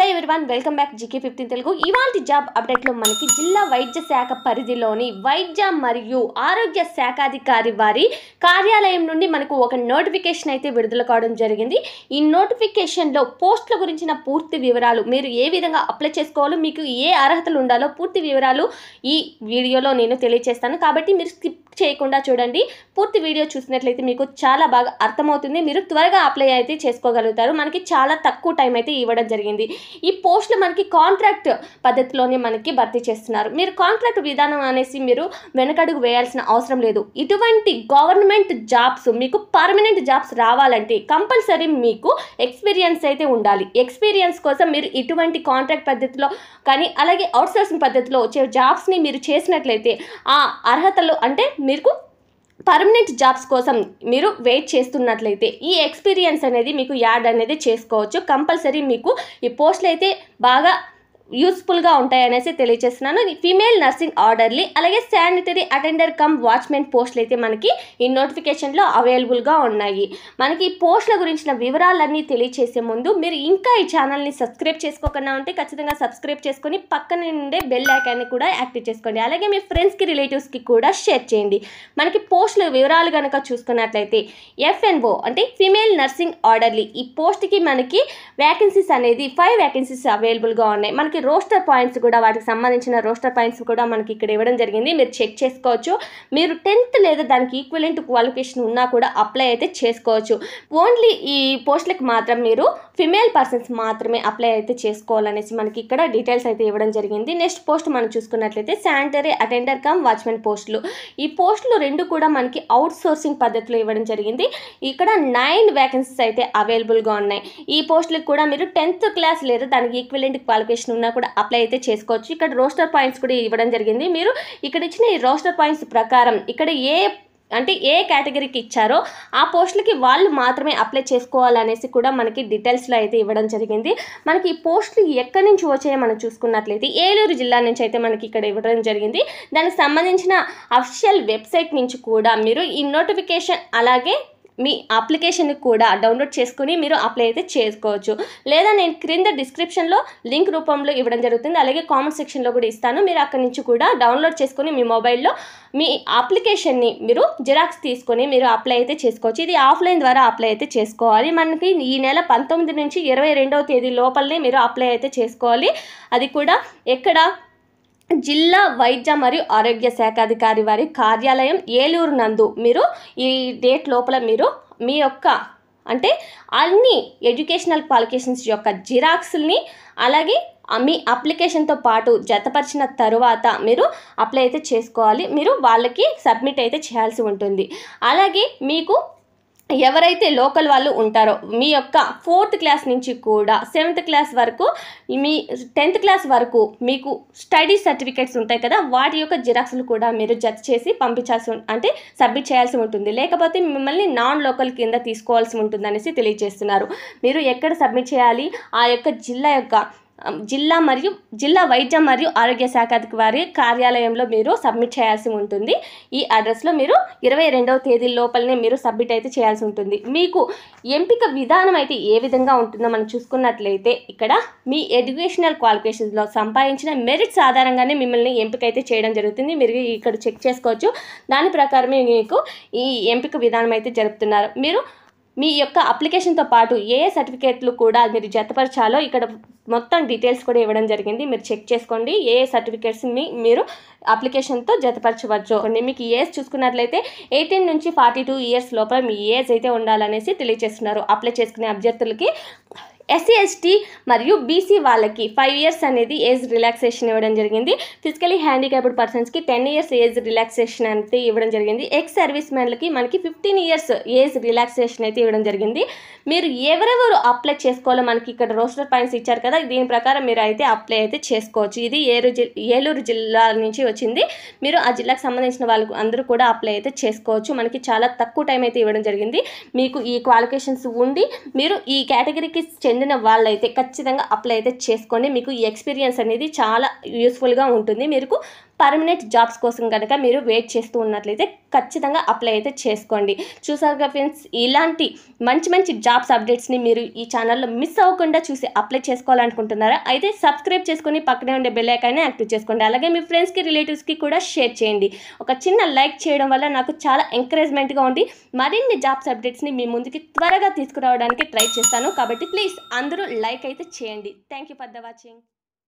hello one welcome back GK fifteen Telugu ఇవాంటి job అప్డేట్లో మనకి జిల్లా వైద్య శాఖ పరిధిలోని వైద్య మరియు ఆరోగ్య శాఖాధికారి వారి కార్యాలయం నుండి మనకు ఒక నోటిఫికేషన్ అయితే విడుదల కావడం జరిగింది ఈ నోటిఫికేషన్లో పోస్టుల గురించిన పూర్తి వివరాలు మీరు ఏ విధంగా అప్లై చేసుకోవాలో మీకు ఏ అర్హతలు ఉండాలో పూర్తి వివరాలు ఈ వీడియోలో నేను తెలియజేస్తాను కాబట్టి మీరు స్కిప్ చేయకుండా చూడండి పూర్తి వీడియో చూసినట్లయితే మీకు చాలా బాగా అర్థమవుతుంది మీరు త్వరగా అప్లై అయితే చేసుకోగలుగుతారు మనకి చాలా తక్కువ టైం అయితే ఇవ్వడం జరిగింది ఈ పోస్టులు మనకి కాంట్రాక్ట్ పద్ధతిలోనే మనకి భర్తీ చేస్తున్నారు మీరు కాంట్రాక్ట్ విధానం అనేసి మీరు వెనకడుగు వేయాల్సిన అవసరం లేదు ఇటువంటి గవర్నమెంట్ జాబ్స్ మీకు పర్మనెంట్ జాబ్స్ రావాలంటే కంపల్సరీ మీకు ఎక్స్పీరియన్స్ అయితే ఉండాలి ఎక్స్పీరియన్స్ కోసం మీరు ఇటువంటి కాంట్రాక్ట్ పద్ధతిలో కానీ అలాగే సోర్సింగ్ పద్ధతిలో వచ్చే జాబ్స్ని మీరు చేసినట్లయితే ఆ అర్హతలు అంటే మీకు పర్మనెంట్ జాబ్స్ కోసం మీరు వెయిట్ చేస్తున్నట్లయితే ఈ ఎక్స్పీరియన్స్ అనేది మీకు యాడ్ అనేది చేసుకోవచ్చు కంపల్సరీ మీకు ఈ పోస్ట్లు అయితే బాగా యూస్ఫుల్గా ఉంటాయనేసి తెలియజేస్తున్నాను ఫీమేల్ నర్సింగ్ ఆర్డర్లీ అలాగే శానిటరీ అటెండర్ కమ్ వాచ్మెన్ పోస్టులు అయితే మనకి ఈ నోటిఫికేషన్లో అవైలబుల్గా ఉన్నాయి మనకి ఈ పోస్టుల గురించిన వివరాలన్నీ తెలియచేసే ముందు మీరు ఇంకా ఈ ఛానల్ని సబ్స్క్రైబ్ చేసుకోకుండా ఉంటే ఖచ్చితంగా సబ్స్క్రైబ్ చేసుకొని పక్కన ఉండే బెల్ ఐకాన్ని కూడా యాక్టివ్ చేసుకోండి అలాగే మీ ఫ్రెండ్స్కి రిలేటివ్స్కి కూడా షేర్ చేయండి మనకి పోస్టుల వివరాలు కనుక చూసుకున్నట్లయితే ఎఫ్ఎన్ఓ అంటే ఫిమేల్ నర్సింగ్ ఆర్డర్లీ ఈ పోస్ట్కి మనకి వ్యాకెన్సీస్ అనేది ఫైవ్ వ్యాకెన్సీస్ అవైలబుల్గా ఉన్నాయి మనకి మనకి రోస్టర్ పాయింట్స్ కూడా వాటికి సంబంధించిన రోస్టర్ పాయింట్స్ కూడా మనకి ఇక్కడ ఇవ్వడం జరిగింది మీరు చెక్ చేసుకోవచ్చు మీరు టెన్త్ లేదా దానికి ఈక్వలెంట్ క్వాలిఫికేషన్ ఉన్నా కూడా అప్లై అయితే చేసుకోవచ్చు ఓన్లీ ఈ పోస్టులకు మాత్రం మీరు ఫిమేల్ పర్సన్స్ మాత్రమే అప్లై అయితే చేసుకోవాలనేసి మనకి ఇక్కడ డీటెయిల్స్ అయితే ఇవ్వడం జరిగింది నెక్స్ట్ పోస్ట్ మనం చూసుకున్నట్లయితే శానిటరీ అటెండర్ కమ్ వాచ్మెన్ పోస్టులు ఈ పోస్టులు రెండు కూడా మనకి అవుట్ సోర్సింగ్ పద్ధతిలో ఇవ్వడం జరిగింది ఇక్కడ నైన్ వేకెన్సీస్ అయితే అవైలబుల్గా ఉన్నాయి ఈ పోస్టులకు కూడా మీరు టెన్త్ క్లాస్ లేదా దానికి ఈక్వలెంట్ క్వాలిఫికేషన్ ఉన్న ఉన్నా కూడా అప్లై అయితే చేసుకోవచ్చు ఇక్కడ రోస్టర్ పాయింట్స్ కూడా ఇవ్వడం జరిగింది మీరు ఇక్కడ ఇచ్చిన ఈ రోస్టర్ పాయింట్స్ ప్రకారం ఇక్కడ ఏ అంటే ఏ కేటగిరీకి ఇచ్చారో ఆ పోస్టులకి వాళ్ళు మాత్రమే అప్లై చేసుకోవాలనేసి కూడా మనకి డీటెయిల్స్లో అయితే ఇవ్వడం జరిగింది మనకి ఈ పోస్టులు ఎక్కడి నుంచి వచ్చాయో మనం చూసుకున్నట్లయితే ఏలూరు జిల్లా నుంచి అయితే మనకి ఇక్కడ ఇవ్వడం జరిగింది దానికి సంబంధించిన అఫిషియల్ వెబ్సైట్ నుంచి కూడా మీరు ఈ నోటిఫికేషన్ అలాగే మీ అప్లికేషన్ కూడా డౌన్లోడ్ చేసుకుని మీరు అప్లై అయితే చేసుకోవచ్చు లేదా నేను క్రింద డిస్క్రిప్షన్లో లింక్ రూపంలో ఇవ్వడం జరుగుతుంది అలాగే కామెంట్ సెక్షన్లో కూడా ఇస్తాను మీరు అక్కడి నుంచి కూడా డౌన్లోడ్ చేసుకుని మీ మొబైల్లో మీ అప్లికేషన్ని మీరు జిరాక్స్ తీసుకొని మీరు అప్లై అయితే చేసుకోవచ్చు ఇది ఆఫ్లైన్ ద్వారా అప్లై అయితే చేసుకోవాలి మనకి ఈ నెల పంతొమ్మిది నుంచి ఇరవై రెండవ తేదీ లోపలనే మీరు అప్లై అయితే చేసుకోవాలి అది కూడా ఎక్కడ జిల్లా వైద్య మరియు ఆరోగ్య శాఖ అధికారి వారి కార్యాలయం ఏలూరు నందు మీరు ఈ డేట్ లోపల మీరు మీ యొక్క అంటే అన్ని ఎడ్యుకేషనల్ క్వాలిఫికేషన్స్ యొక్క జిరాక్స్ని అలాగే మీ అప్లికేషన్తో పాటు జతపరిచిన తరువాత మీరు అప్లై అయితే చేసుకోవాలి మీరు వాళ్ళకి సబ్మిట్ అయితే చేయాల్సి ఉంటుంది అలాగే మీకు ఎవరైతే లోకల్ వాళ్ళు ఉంటారో మీ యొక్క ఫోర్త్ క్లాస్ నుంచి కూడా సెవెంత్ క్లాస్ వరకు మీ టెన్త్ క్లాస్ వరకు మీకు స్టడీ సర్టిఫికేట్స్ ఉంటాయి కదా వాటి యొక్క జిరాక్స్లు కూడా మీరు జత చేసి పంపించాల్సి అంటే సబ్మిట్ చేయాల్సి ఉంటుంది లేకపోతే మిమ్మల్ని నాన్ లోకల్ కింద తీసుకోవాల్సి ఉంటుందనేసి తెలియజేస్తున్నారు మీరు ఎక్కడ సబ్మిట్ చేయాలి ఆ యొక్క జిల్లా యొక్క జిల్లా మరియు జిల్లా వైద్య మరియు ఆరోగ్య శాఖ వారి కార్యాలయంలో మీరు సబ్మిట్ చేయాల్సి ఉంటుంది ఈ అడ్రస్లో మీరు ఇరవై రెండవ తేదీ లోపలనే మీరు సబ్మిట్ అయితే చేయాల్సి ఉంటుంది మీకు ఎంపిక విధానం అయితే ఏ విధంగా ఉంటుందో మనం చూసుకున్నట్లయితే ఇక్కడ మీ ఎడ్యుకేషనల్ క్వాలిఫికేషన్స్లో సంపాదించిన మెరిట్స్ ఆధారంగానే మిమ్మల్ని ఎంపిక అయితే చేయడం జరుగుతుంది మీరు ఇక్కడ చెక్ చేసుకోవచ్చు దాని ప్రకారమే మీకు ఈ ఎంపిక విధానం అయితే జరుపుతున్నారు మీరు మీ యొక్క అప్లికేషన్తో పాటు ఏ ఏ సర్టిఫికేట్లు కూడా మీరు జతపరచాలో ఇక్కడ మొత్తం డీటెయిల్స్ కూడా ఇవ్వడం జరిగింది మీరు చెక్ చేసుకోండి ఏ ఏ సర్టిఫికేట్స్ మీ మీరు అప్లికేషన్తో జతపరచవచ్చు మీకు ఏజ్ చూసుకున్నట్లయితే ఎయిటీన్ నుంచి ఫార్టీ టూ ఇయర్స్ లోపల మీ ఏజ్ అయితే ఉండాలనేసి తెలియజేస్తున్నారు అప్లై చేసుకునే అభ్యర్థులకి ఎస్సీ ఎస్టీ మరియు బీసీ వాళ్ళకి ఫైవ్ ఇయర్స్ అనేది ఏజ్ రిలాక్సేషన్ ఇవ్వడం జరిగింది ఫిజికలీ హ్యాండిక్యాప్డ్ పర్సన్స్కి టెన్ ఇయర్స్ ఏజ్ రిలాక్సేషన్ అయితే ఇవ్వడం జరిగింది ఎక్స్ సర్వీస్ మ్యాన్లకి మనకి ఫిఫ్టీన్ ఇయర్స్ ఏజ్ రిలాక్సేషన్ అయితే ఇవ్వడం జరిగింది మీరు ఎవరెవరు అప్లై చేసుకోవాలో మనకి ఇక్కడ రోస్టర్ పాయింట్స్ ఇచ్చారు కదా దీని ప్రకారం మీరు అయితే అప్లై అయితే చేసుకోవచ్చు ఇది ఏరు ఏలూరు జిల్లా నుంచి వచ్చింది మీరు ఆ జిల్లాకు సంబంధించిన వాళ్ళకు అందరూ కూడా అప్లై అయితే చేసుకోవచ్చు మనకి చాలా తక్కువ టైం అయితే ఇవ్వడం జరిగింది మీకు ఈ క్వాలిఫికేషన్స్ ఉండి మీరు ఈ కేటగిరీకి చెంది చెందిన వాళ్ళైతే ఖచ్చితంగా అప్లై అయితే చేసుకొని మీకు ఈ ఎక్స్పీరియన్స్ అనేది చాలా యూస్ఫుల్గా ఉంటుంది మీకు పర్మనెంట్ జాబ్స్ కోసం కనుక మీరు వెయిట్ చేస్తూ ఉన్నట్లయితే ఖచ్చితంగా అప్లై అయితే చేసుకోండి చూసారుగా ఫ్రెండ్స్ ఇలాంటి మంచి మంచి జాబ్స్ అప్డేట్స్ని మీరు ఈ ఛానల్లో మిస్ అవ్వకుండా చూసి అప్లై చేసుకోవాలనుకుంటున్నారా అయితే సబ్స్క్రైబ్ చేసుకుని పక్కనే ఉండే బెల్ యాక్టివ్ చేసుకోండి అలాగే మీ ఫ్రెండ్స్కి రిలేటివ్స్కి కూడా షేర్ చేయండి ఒక చిన్న లైక్ చేయడం వల్ల నాకు చాలా ఎంకరేజ్మెంట్గా ఉంది మరిన్ని జాబ్స్ అప్డేట్స్ని మీ ముందుకి త్వరగా తీసుకురావడానికి ట్రై చేస్తాను కాబట్టి ప్లీజ్ అందరూ లైక్ అయితే చేయండి thank you for the watching